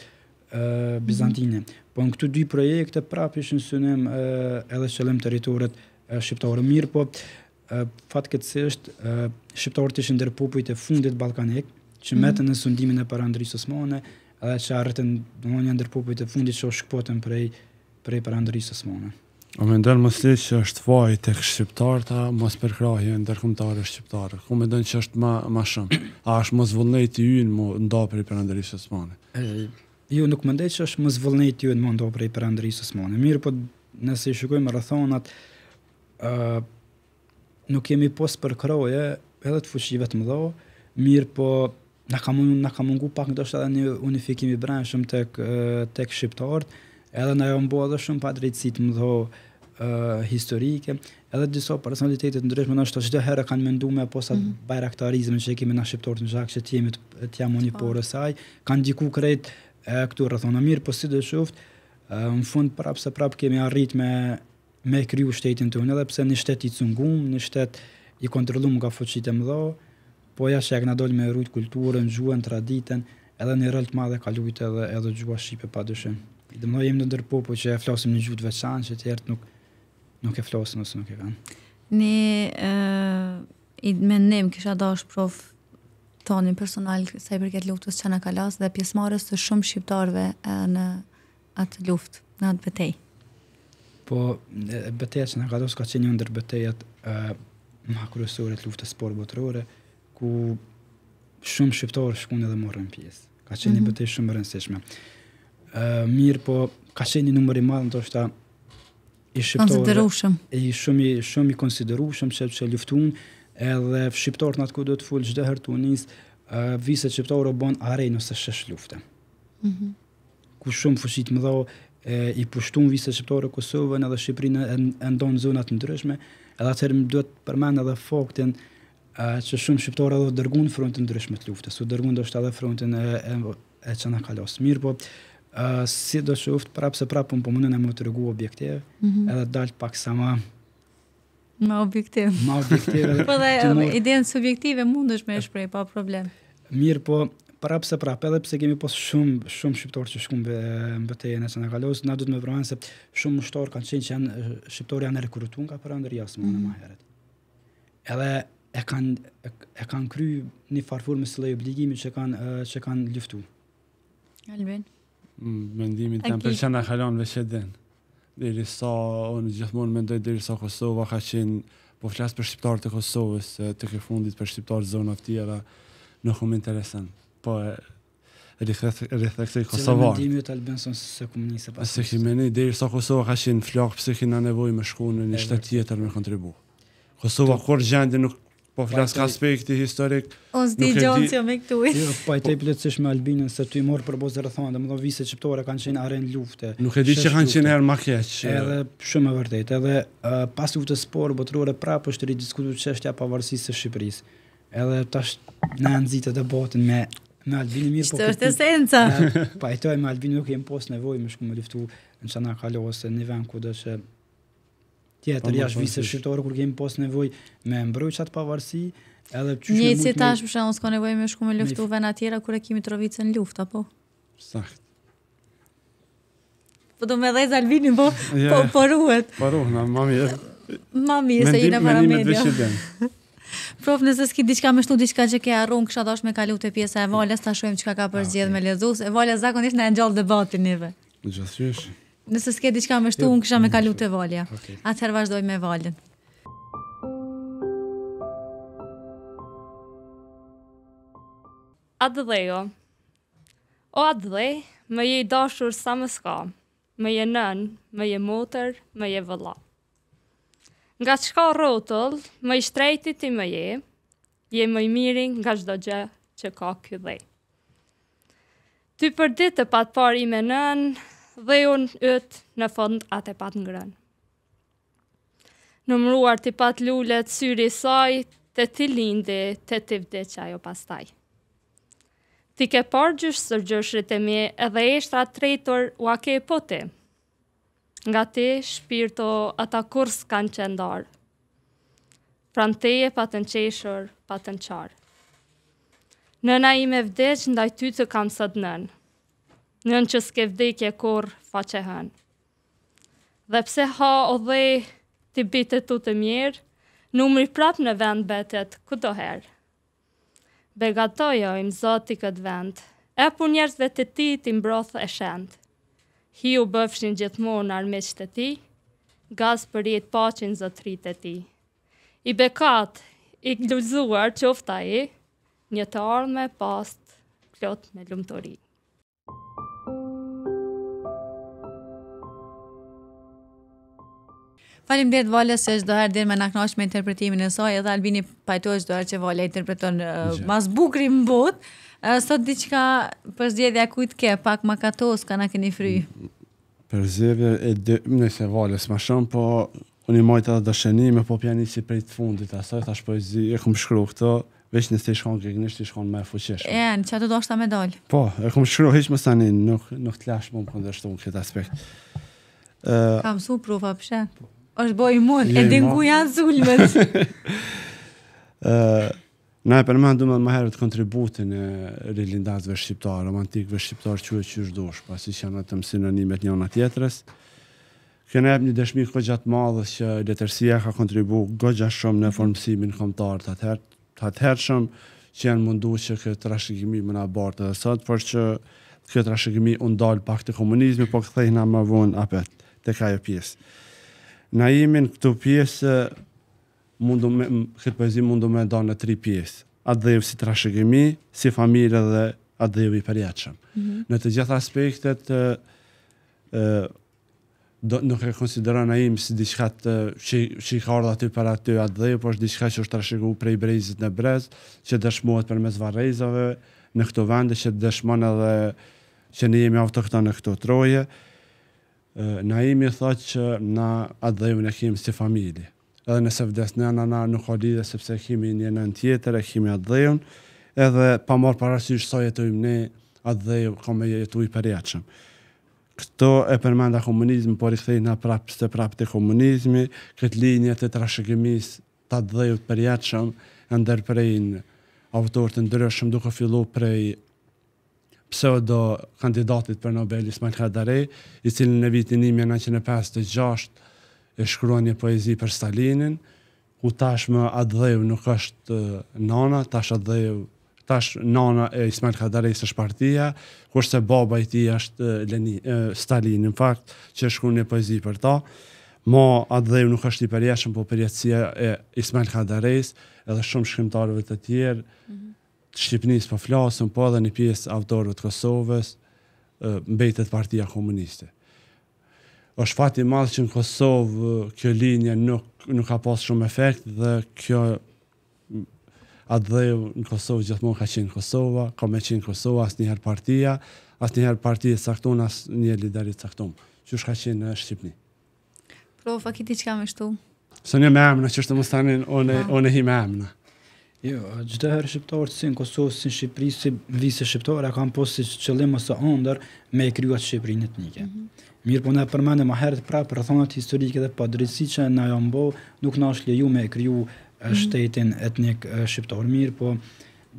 bizantine. Po në këtu dy projekte prapë në synim edhe qëllim teritorit shqiptarë mirë, po fatë këtësisht shqiptarët ishën dërë popujt e fundit balkanik, që mhm. metën në sundimin e para ndërisë osmane, edhe që arëtën në një popujt e fundit që o shkëpotën prej, prej para osmane. O me ndërë më sli që është faj të shqiptarë ta, mos përkrahje në ndërkëmtare shqiptarë. Ku me ndërë që është ma, shumë? A është mos vëllëj të ju në nda për osmane? Ju nuk mendoj se është më zvullnit ju në mundo për perandrisë së Mirë, po nëse i shikojmë rrethonat, ë uh, nuk kemi post për kroje, edhe të fuqive të mëdha, mirë po na ka na ka mungu pak ndoshta edhe një unifikimi i shumë tek uh, tek edhe në jo edhe shumë pa drejtësi të mëdha uh, historike, edhe disa personalitete të ndryshme të çdo herë kanë menduar me posa mm -hmm. që kemi na shqiptarët në gjakë që ti jemi të jam unë po. kanë diku krejt uh, e këtu rrethona mirë, po si do të shoft, në fund prapë se prapë kemi arrit me me kriju shtetin tonë, edhe pse në shtet i cungum, në shtet i kontrolum nga fuqitë më dho, po ja shek na dojnë me rrugë kulturën, gjuën, traditën, edhe në të madhe ka lujtë edhe, edhe gjua shqipe pa dëshën. I dëmdo jemi në ndërpo, po që e flasim në gjutë veçan, që të jertë nuk, nuk e flasim ose nuk e kanë. Ne, uh, i me nëmë kisha prof tonë personal sa i përket luftës që në ka dhe pjesëmarrës të shumë shqiptarëve në atë luftë, në atë betejë. Po betejat që në ka dosur ka qenë ndër betejat e makrosurë të luftës së botërore ku shumë shqiptarë shkuan dhe morën pjesë. Ka qenë mm -hmm. betejë shumë e rëndësishme. Ë mirë po ka qenë një numër i madh ndoshta i shqiptarëve. I shumë i shumë i konsiderueshëm sepse luftuan edhe shqiptarët atë ku do të fol çdo herë Tunis, ë viset shqiptarë bon arenë së shesh lufte. Mhm. Mm ku shumë fushit më dha i pushtun viset shqiptarë Kosovën edhe Shqipërinë në ndonjë zonë të ndryshme, edhe atë duhet përmend edhe faktin që shumë shqiptarë edhe dërgun frontin ndryshme të luftës, u dërgun do edhe frontin e, e, e që në Mirë, po, uh, si do shoft prapse se prapë, po mundën e më të rëgu objektive, mm -hmm. edhe dal pak sama, Ma objektiv. Ma objektiv. [laughs] po dhe um, idejën subjektive mund është me e shprej, pa problem. Mirë, po prapë se prapë, edhe pse kemi posë shumë, shumë shqiptorë që shkumë në betejën në Sena na duhet të me se shumë mështorë kanë qenë që janë shqiptorë janë e rekurutun, ka së më në maherët. Edhe e kanë kanë kry një farfur me së lejë obligimi që kanë kan lyftu. Albin. Mm, mendimin të më përqenë a halonë vë deri sa unë gjithmonë mendoj deri sa Kosova ka qenë po flas për shqiptarët e Kosovës se të ke fundit për shqiptarët zona të tjera nuk më interesant. Po e rithet rithet se Kosova. Se mendimi i se komunisë pas. Se kimi ne deri sa Kosova ka qenë flok pse kanë nevojë me shkuën në një shtet tjetër me kontribu. Kosova kur gjendje nuk Po flas ka aspekti historik. Unë s'di gjonë si me këtu. Jo, pa po i te plëtsish me Albinën, se t'u i morë për bozë rëthonë, dhe më do vise qëptore kanë qenë arenë lufte. Nuk e di që kanë qenë herë ma keqë. Edhe shumë e vërtet. Edhe pas u të sporë, botërore prapë, është të ridiskutu pavarësisë së Shqipërisë. Edhe tash në anëzitë të botën me... Me Albinë mirë, po këtë... Qëtë është esenca? [laughs] Pa, po, e me Albinë nuk e në posë nevoj me me luftu në çana kalohë, se një ven ku dhe tjetër pa, jashtë visës shqiptore kur kemi pas nevojë me mbrojtja të pavarësi, edhe ti shumë mund tash për shembull s'ka nevojë më shkumë luftuve në atëra kur e kemi trovicën luftë apo. Sakt. Po do më dhaj Zalvini po po po ruhet. Po ruh, na mami. Mami, se jine para me [laughs] Prof, nëse s'ki diçka më shtu diçka që ke harruar, kisha dash me kalu te pjesa e Valës, ta shohim çka ka përzgjedhë ah, me Lezus. E Valës zakonisht na e ngjall debatin neve. Gjithsesi. Nëse s'ke diçka më shtu, unë kisha me kalu të valja. Okay. Atëherë vazhdoj me valjen. Adhejo. O adhej, më je i dashur sa më s'ka. Më je nën, më je motër, më je vëlla. Nga ka rotull, më i shtrejti ti më je, je më i mirin nga qdo gjë që ka kjo dhej. Ty për ditë të patë i me nënë, dhe ju në ytë në fond atë e pat ngrën. Nëmruar të pat lullet syri saj, të ti lindi, të ti vdeqa jo pastaj. Ti ke parë gjysh sërgjëshrit e mi edhe eshtra trejtor u ake e poti. Nga ti, shpirto, ata kurs kanë qëndarë. Pra në teje patën qeshër, patën qarë. Nëna i me vdeqë ndaj ty të kam së nënë në që s'ke vdekje kur faqehen. Dhe pse ha o dhe ti bitet tu të mirë, numri prap në vend betet këto herë. Begatojojmë, i këtë vend, e pu njerëzve të ti ti mbroth e shendë. Hi u bëfshin gjithmonë armeq të ti, gaz për jetë pacin zotrit të ti. I bekat, i gluzuar qofta i, një të ardhme past, plot me lumëtorit. Falim dhe të valës që është doherë dhe me naknash me interpretimin e saj, edhe Albini pajto është doherë që valja interpreton uh, mas bukri më botë. Uh, sot diqka për zjedhja kujt ke, pak ma katos, ka na keni fry? Për zjedhja e dhe më se valës ma shumë, po unë i majtë atë dëshëni me po pjani si prej të fundit, asaj, thash po e zi, e këmë shkru këto, veç nëse i shkon gjegnisht i shkon më fuqishëm. E, në çfarë do të medal? Po, e kam shkruar hiç më tani, nuk nuk të lash më kundërshtuar këtë aspekt. Ë, uh, kam su prova pse? Po, është bo i mund, e dingu janë zulmet. uh, [laughs] na e përmendu më herët kontributin e rilindazve shqiptarë, romantikëve shqiptarë që e që është dosh, pasi që janë të mësinë në njëmet njëna tjetërës. Kënë e një dëshmi këgjat madhës që letërsia ka kontribu gëgja shumë në formësimin komtarë të atëherë, të atëherë shumë që janë mundu që këtë rashëgjimi më nabartë dhe sot, për që këtë rashëgjimi undalë pak të komunizmi, po këthejnë a më vonë apet, të pjesë. Na këtu pjesë, mundu me, këtë pojzi mundu me ndonë në tri pjesë. Atë dhejë si trashegimi, si familë dhe atë dhejë i përjaqëm. Mm -hmm. Në të gjithë aspektet, e, e, do, nuk e konsidera na jemi si diçkat që i ka kharda aty për aty atë dhejë, po është diçka që është trashegu prej brejzit në brez, që dëshmohet për mes varejzave në këtu vende, që dëshmojt edhe që ne jemi avtokta në këtu troje, na jemi tha që na atë dhejmë në kemë si familje. Edhe nëse vdes në anë anë nuk o lidhe, sepse kemi një në tjetër, e kemi atë dhejmë, edhe pa morë parasysh sa jetujmë ne atë dhejmë, ka me jetu i përjaqëm. Këto e përmenda komunizm, por i këthejnë prapës të prapë të komunizmi, këtë linje të trashëgjimis të atë dhejmë të përjaqëm, ndërprejnë avëtorët ndryshëm duke fillu prej pseudo kandidatit për Nobel Ismail Kadare, i cili në vitin 1956 e shkruan një poezi për Stalinin, ku tashmë më dhev nuk është nana, tash atë tash nana e Ismail Kadare së shpartia, kurse baba i ti është Leni, e, Stalin, në fakt që e shkruan një poezi për ta, Mo atë nuk është i përjeqëm, po jetësia e Ismail Khadarejs edhe shumë shkrimtarëve të tjerë mm të Shqipnis për po flasën, po edhe një pjesë autorëve të Kosovës, mbetet partia komuniste. është fati madhë që në Kosovë kjo linje nuk, nuk ka pas shumë efekt dhe kjo atë dhe në Kosovë gjithmonë ka qenë Kosova, ka me qenë Kosova asë njëherë partia, asë njëherë partia saktun, asë një liderit saktun. Që shka qenë në Shqipni? Prof, a kiti që kam shtu? Së një me emna, që është të mustanin, o në hi me emna. Jo, gjithë herë shqiptarët si në Kosovë, si në Shqipëri, si vise shqiptarë, kanë kam posë si qëllim ose ëndër me i kryuat Shqipërinë etnike. të njëke. Mm -hmm. Mirë po ne përmende ma herët pra për historike dhe pa që në janë bo, nuk në është lejuar me i kryu mhm. shtetin mm -hmm. etnik shqiptarë. Mirë po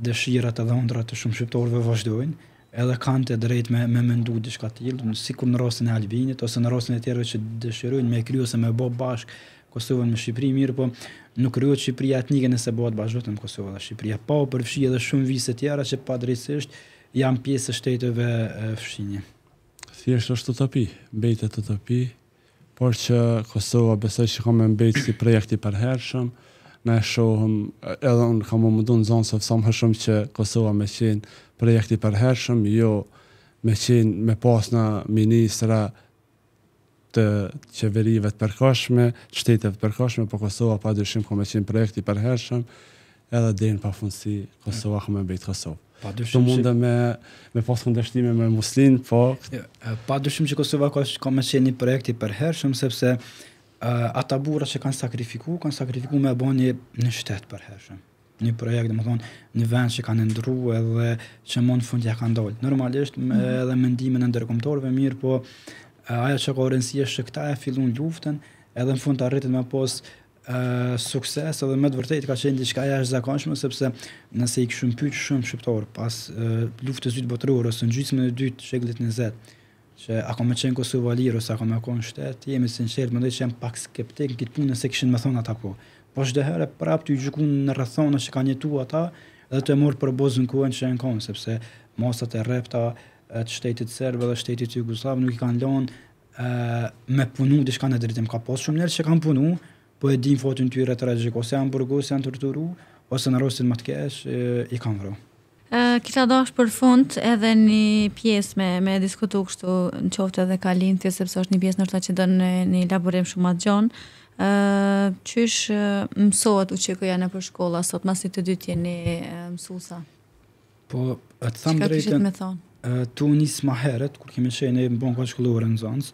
dëshirat e ndërat të shumë shqiptarëve vazhdojnë, edhe kanë të drejt me, me mendu të tillë, t'ilë, si kur në rrasin e Albinit, ose në rrasin e tjerëve që dëshirojnë me i ose me bë bashkë Kosovën me Shqipëri, mirë po, nuk kryhet Shqipëria etnike nëse bëhet bashkë Kosova dhe Shqipëria pa përfshi edhe shumë vise të tjera që padrejtisht janë pjesë e shteteve fshinje. Thjesht është utopi, mbetet utopi, por që Kosova besoj që kam më mbetë si projekt i përhershëm, na shohëm edhe kam më mundon zon se sa shumë që Kosova më qenë projekt i përhershëm, jo më qenë me pasna ministra të qeverive të përkoshme, qëtetet të përkoshme, po Kosova pa dyshim ko me qenë projekti përhershëm, edhe dhejnë pa fundësi Kosova ko me bejtë Kosovë. Pa Mundë me, me posë këndështime me muslin, po... Jo, pa dyshim që Kosova ko, ko qenë një projekti përhershëm, sepse uh, ata bura që kanë sakrifiku, kanë sakrifiku me bo një, një shtetë përhershëm një projekt, më thonë, një vend që kanë ndru edhe që mund fundja kanë dojtë. Normalisht me mhm. edhe mendimin e ndërkomtorve mirë, po Aja që ka rëndësi është këta e fillun luftën, edhe në fund të arritin me pos sukses, edhe me të vërtejt ka qenë diçka aja është zakonshme, sepse nëse i këshëm pyqë shumë shqiptor, pas uh, luftës dytë botërur, ose në gjysme e dytë shekullit në zetë, që ako me qenë Kosovë alirë, ose ako me konë shtetë, jemi sinqerë, më dhe që pak skeptik në kitë punë nëse këshën me thonë ata po. Po prapë herë, të i gjukun në rëthonë që kanë njëtu ata, dhe të e morë për bozën kuen që e në konë, sepse masat e repta, të shtetit serbë dhe shtetit Jugoslavë nuk i kanë lënë me punu diçka në drejtim. Ka pas shumë njerëz që kanë punu, po e din fotin tyre tragjik ose janë burgu, ose janë torturu, ose në rrosin më të kesh, e, i kanë vrarë. Ë kisha dash për fund edhe një pjesë me me diskutu kështu në qoftë edhe ka sepse është një pjesë ndoshta që do në një laborim shumë më gjon. Ë çysh mësohet u çikoja në për shkolla sot masi të dy jeni mësuesa. Po, atë thamë drejtën të unisë ma heret, kur kemi në shenë e më bënë ka në zonës,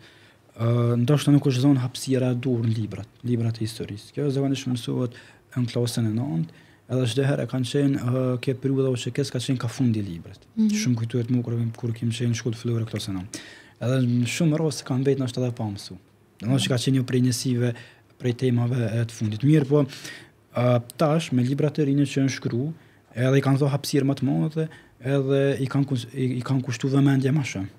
ndoshtë të nuk është zonë hapsira dur në librat, librat e historisë. Kjo është zëvanishë mësuhet në klausën e nëndë, edhe është dhehere kanë qenë uh, ke përru dhe o që kesë ka qenë ka fundi librat. Mm -hmm. Shumë kujtuet më kërëve kur kim qenë shkullë të fëllore këto Edhe në shumë rrësë se kanë betë në është edhe pa mësu. Në është ka qenë një prej njësive, prej temave e të fundit. Mirë po, uh, tash me librat e rinë që në shkru, edhe i kanë dhohë hapsirë më të mëndë edhe i kanë kus, i, i kanë kushtuar vëmendje më shumë.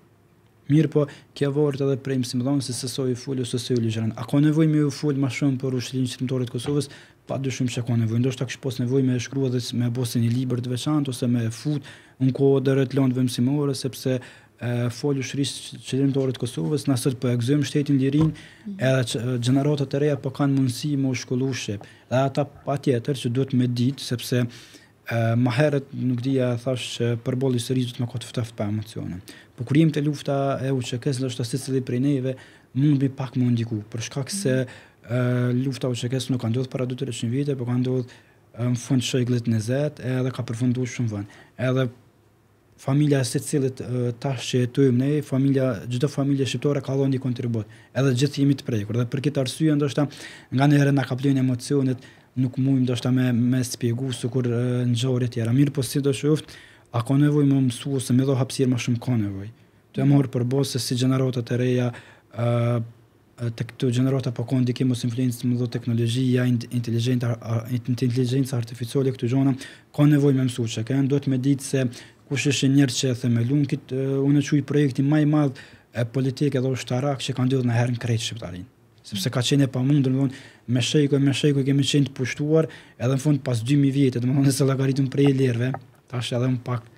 Mirë po, kjo vort edhe prej më simbolon se se soi ful ose se ul gjëran. A ka nevojë më ful më shumë për ushtrinë shtrimtore të Kosovës? Pa dyshim se ka nevojë, ndoshta kish pas nevojë me të shkruaj dhe më bosin një libër të veçantë ose me fut un kodër të lëndë vëmësimore sepse e folu shris çelëndorit Kosovës na sot po egzojm shtetin lirin mhm. edhe gjeneratorët e reja po kanë mundësi më u Dhe ata patjetër që duhet me ditë sepse ma herët nuk dija thash që për bolli së rizut me kotë fëtëft për emocionën. Po kur të lufta e u që kësë nështë asë cili prej neve, mund bi pak më ndiku, për shkak se uh, lufta u që kësë nuk kanë dodhë para 200 vite, për po kanë ndodhë në fund që i në zetë, edhe ka përfundu shumë vënë. Edhe familja se cilët uh, tash që jetojmë ne, familja, gjithë familje shqiptore ka allo një kontribut, edhe gjithë jemi të prejkur. Dhe për këtë arsye, ndoshta, nga në nga emocionit, nuk mujmë do shta me, me spjegu së kur në gjore tjera. Mirë po si do shuft, a ka nevoj më mësu më me do hapsirë më shumë ka nevoj. Të e morë për bosë si generatët e reja, ë të këtu gjenerata pa po konë dikim ose influencë të më teknologjia, teknologi, ja artificiale këtu gjona, ka nevoj me mësu që kënë, do të me ditë se kush është njerë që e themelun, këtë unë e qujë projekti maj madhë e politikë edhe o që kanë dhënë në herën krejtë shqiptarinë sepse ka qenë e pamundur, domthonë me shejkë me shejkë kemi qenë të pushtuar, edhe në fund pas 2000 vjetë, domthonë se llogaritëm prej lirëve, tash edhe un pak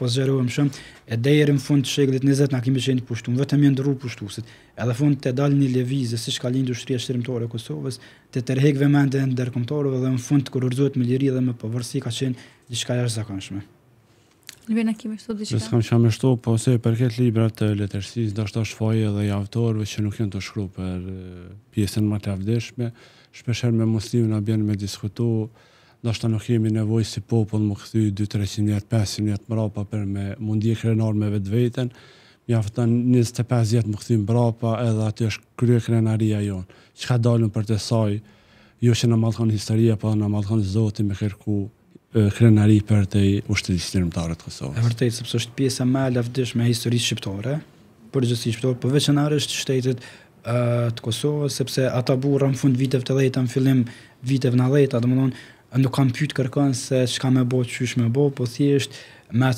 po shumë, e deri në fund të shekullit 20 na kemi qenë të pushtuar, vetëm janë ndrur pushtuesit. Edhe fund të dalin lëvizë siç ka lindur industria shtrimtore e Kosovës, të tërheqë vëmendjen ndërkombëtare dhe në fund kur urzohet me liri dhe me pavarësi ka qenë diçka jashtëzakonshme. Lëvena kemi shtu diçka. Ne s'kam shumë shtu, po se për këtë libra të letërsisë do shtosh foje edhe i autorëve që nuk janë të shkruar për pjesën më të avdeshme, shpeshherë me muslimin na bën me diskutu, do shtosh nuk kemi nevojë si popull më kthy 2-300 vjet, 500 vjet mbrapa për me mundi e krenar me vetveten. Mjafton 25 vjet më kthy mbrapa edhe aty është krye krenaria jon. Çka dalën për të saj, jo që në malkon historia, po në malkon Zoti me kërku, krenari për të ushtërisë nërmëtarët të Kosovës. E vërtejtë, sepse është pjesa me lafdish me historisë shqiptore, për gjësi shqiptore, për veçanarë është shtetit uh, të Kosovës, sepse ata burë në fund vitev të lejta, në fillim vitev në lejta, dhe më nuk kam pyth kërkën se shka me bo, që shme bo, po thjesht me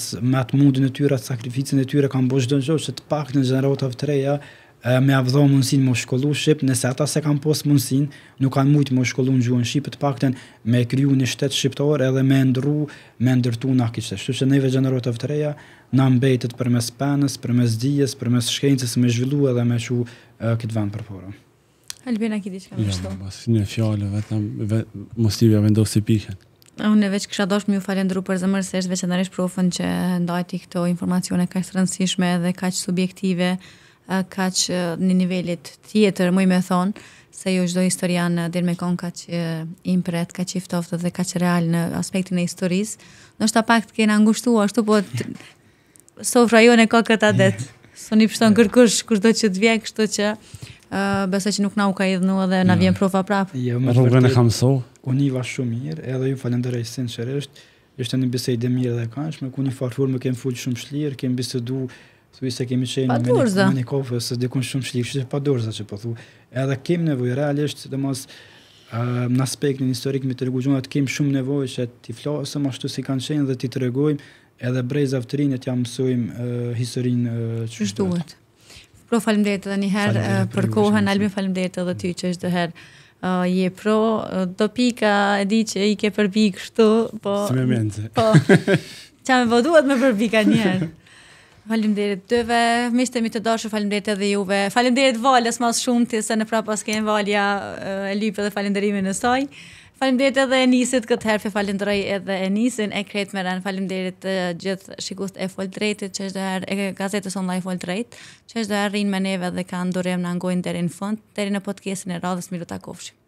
të mundin e tyre, sakrificën sakrificin e tyre, kam bërë në gjohë, që të pak në gjënërotav të treja, me avdho mundësin më shkollu Shqip, nëse ata se kanë posë mundësin, nuk kanë mujtë më shkollu në gjuhën Shqipë të pakten, me kryu një shtetë Shqiptor edhe me ndru, me ndërtu në akishtë. Shtu që neve gjenerotëv të reja, në mbetit për mes penës, për mes dijes, për mes shkencës, me zhvillu edhe me që këtë vend për porën. Albina, ki diqka në shto? Ja, mas një fjallë, vetëm, mostivja vendohë si pihen. Unë e veç kësha doshë mjë falen dru për zëmërës, e shtë veç e nërish profën që ndajti këto informacione ka të rëndësishme dhe kaqë subjektive, ka që një nivellit tjetër, më i me thonë, se ju shdo historian dhe me konë ka që impret, ka që iftoftë dhe ka që real në aspektin e historisë, Nështë ta pak të kena ngushtu, ashtu, po të sofra jo në kokë këta detë, [laughs] së një pështon kërkush, kushdo që të vjekë, kushdo që uh, besa që nuk na u ka idhënu edhe na jo. vjenë profa prapë. Jo, më të vërën e kam Unë i va shumë mirë, edhe ju falenderej sinë është një bisej dhe mirë dhe kanëshme, ku një farëfur me kemë fullë shumë shlirë, kemë bisedu Thuj se kemi qenë me një kofë, se dikun shumë shlikë, që pa dorëza që po thuj. Edhe kemi nevojë, realisht, dhe mos në aspektin historik me të regu gjunat, kemi shumë nevojë që t'i flasëm ashtu si kanë qenë dhe t'i të edhe brejza të rinë, t'ja mësojmë historinë që shtuat. Pro, falim dhejtë edhe njëherë për kohën, Albin, faleminderit edhe ty që është dhejtë je pro, do pika e di që i ke përbik shtu, po... me mendë. Po, [laughs] që me po, duhet me përbika njerë. [laughs] Faleminderit dyve, miqtë mi të dashur, faleminderit edhe juve. Faleminderit Valës më shumë ti se ne prapas kemi Valja e Lipë dhe falënderimin e saj. Faleminderit edhe Enisit këtë herë, falënderoj edhe Enisin e Kretmeran. Faleminderit të gjithë shikues e Fol Drejtit që çdo herë e gazetës online Fol Drejt, që çdo herë rrin me neve dhe kanë durim na ngojnë deri në fund, deri në podcastin e radhës Miro Takofshi.